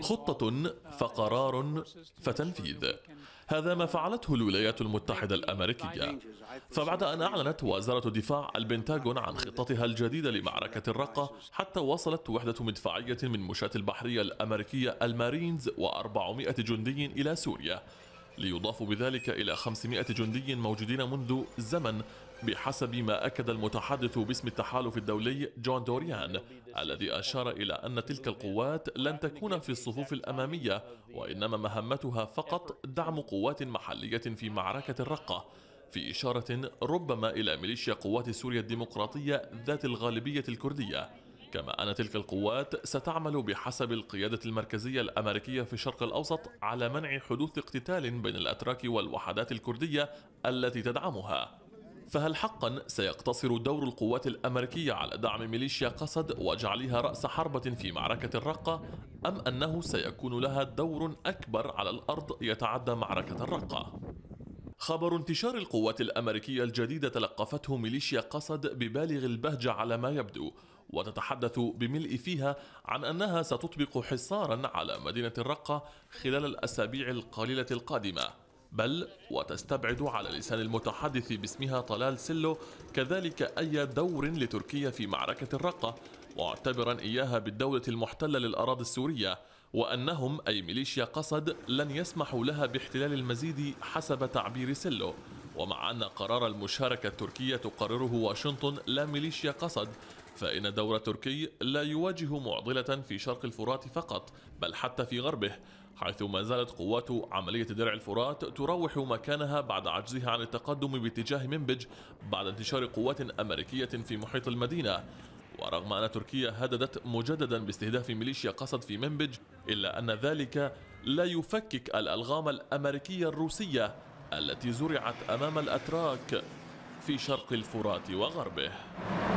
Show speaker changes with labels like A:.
A: خطة فقرار فتنفيذ هذا ما فعلته الولايات المتحدة الأمريكية فبعد أن أعلنت وزارة الدفاع البنتاغون عن خطتها الجديدة لمعركة الرقة حتى وصلت وحدة مدفعية من مشاة البحرية الأمريكية المارينز و400 جندي إلى سوريا ليضاف بذلك إلى 500 جندي موجودين منذ زمن بحسب ما أكد المتحدث باسم التحالف الدولي جون دوريان الذي أشار إلى أن تلك القوات لن تكون في الصفوف الأمامية وإنما مهمتها فقط دعم قوات محلية في معركة الرقة في إشارة ربما إلى ميليشيا قوات سوريا الديمقراطية ذات الغالبية الكردية كما أن تلك القوات ستعمل بحسب القيادة المركزية الأمريكية في الشرق الأوسط على منع حدوث اقتتال بين الأتراك والوحدات الكردية التي تدعمها فهل حقا سيقتصر دور القوات الأمريكية على دعم ميليشيا قسد وجعلها رأس حربة في معركة الرقة أم أنه سيكون لها دور أكبر على الأرض يتعدى معركة الرقة؟ خبر انتشار القوات الأمريكية الجديدة تلقفته ميليشيا قسد ببالغ البهجة على ما يبدو وتتحدث بملء فيها عن أنها ستطبق حصارا على مدينة الرقة خلال الأسابيع القليلة القادمة بل وتستبعد على لسان المتحدث باسمها طلال سيلو كذلك أي دور لتركيا في معركة الرقة معتبرا إياها بالدولة المحتلة للأراضي السورية وأنهم أي ميليشيا قصد لن يسمحوا لها باحتلال المزيد حسب تعبير سيلو ومع أن قرار المشاركة التركية تقرره واشنطن لا ميليشيا قصد فإن الدور التركي لا يواجه معضلة في شرق الفرات فقط بل حتى في غربه حيث ما زالت قوات عملية درع الفرات تروح مكانها بعد عجزها عن التقدم باتجاه منبج بعد انتشار قوات أمريكية في محيط المدينة ورغم أن تركيا هددت مجددا باستهداف ميليشيا قصد في منبج إلا أن ذلك لا يفكك الألغام الأمريكية الروسية التي زرعت أمام الأتراك في شرق الفرات وغربه